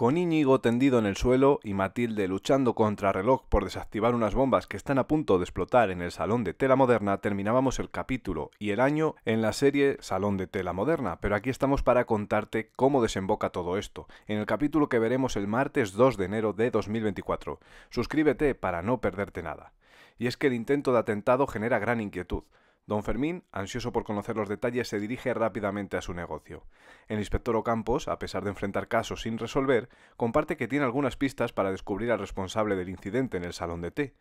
con Íñigo tendido en el suelo y Matilde luchando contra reloj por desactivar unas bombas que están a punto de explotar en el Salón de Tela Moderna, terminábamos el capítulo y el año en la serie Salón de Tela Moderna, pero aquí estamos para contarte cómo desemboca todo esto, en el capítulo que veremos el martes 2 de enero de 2024. Suscríbete para no perderte nada. Y es que el intento de atentado genera gran inquietud. Don Fermín, ansioso por conocer los detalles, se dirige rápidamente a su negocio. El inspector Ocampos, a pesar de enfrentar casos sin resolver, comparte que tiene algunas pistas para descubrir al responsable del incidente en el salón de té.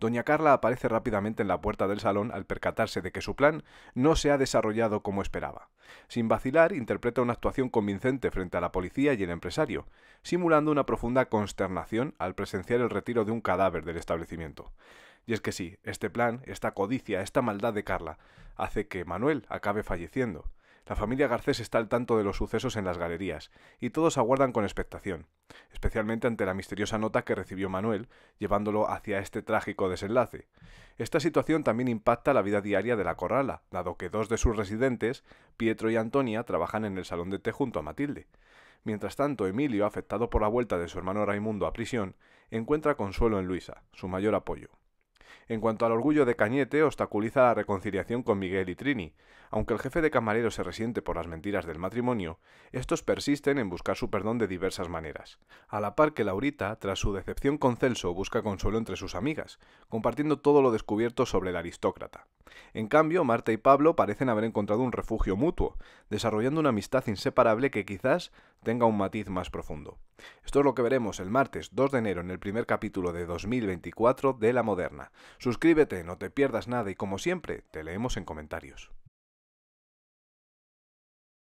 Doña Carla aparece rápidamente en la puerta del salón al percatarse de que su plan no se ha desarrollado como esperaba. Sin vacilar, interpreta una actuación convincente frente a la policía y el empresario, simulando una profunda consternación al presenciar el retiro de un cadáver del establecimiento. Y es que sí, este plan, esta codicia, esta maldad de Carla, hace que Manuel acabe falleciendo. La familia Garcés está al tanto de los sucesos en las galerías, y todos aguardan con expectación, especialmente ante la misteriosa nota que recibió Manuel, llevándolo hacia este trágico desenlace. Esta situación también impacta la vida diaria de la corrala, dado que dos de sus residentes, Pietro y Antonia, trabajan en el salón de té junto a Matilde. Mientras tanto, Emilio, afectado por la vuelta de su hermano Raimundo a prisión, encuentra consuelo en Luisa, su mayor apoyo. En cuanto al orgullo de Cañete, obstaculiza la reconciliación con Miguel y Trini. Aunque el jefe de camarero se resiente por las mentiras del matrimonio, estos persisten en buscar su perdón de diversas maneras. A la par que Laurita, tras su decepción con Celso, busca consuelo entre sus amigas, compartiendo todo lo descubierto sobre el aristócrata. En cambio, Marta y Pablo parecen haber encontrado un refugio mutuo, desarrollando una amistad inseparable que quizás tenga un matiz más profundo. Esto es lo que veremos el martes 2 de enero en el primer capítulo de 2024 de La Moderna. Suscríbete, no te pierdas nada y como siempre, te leemos en comentarios.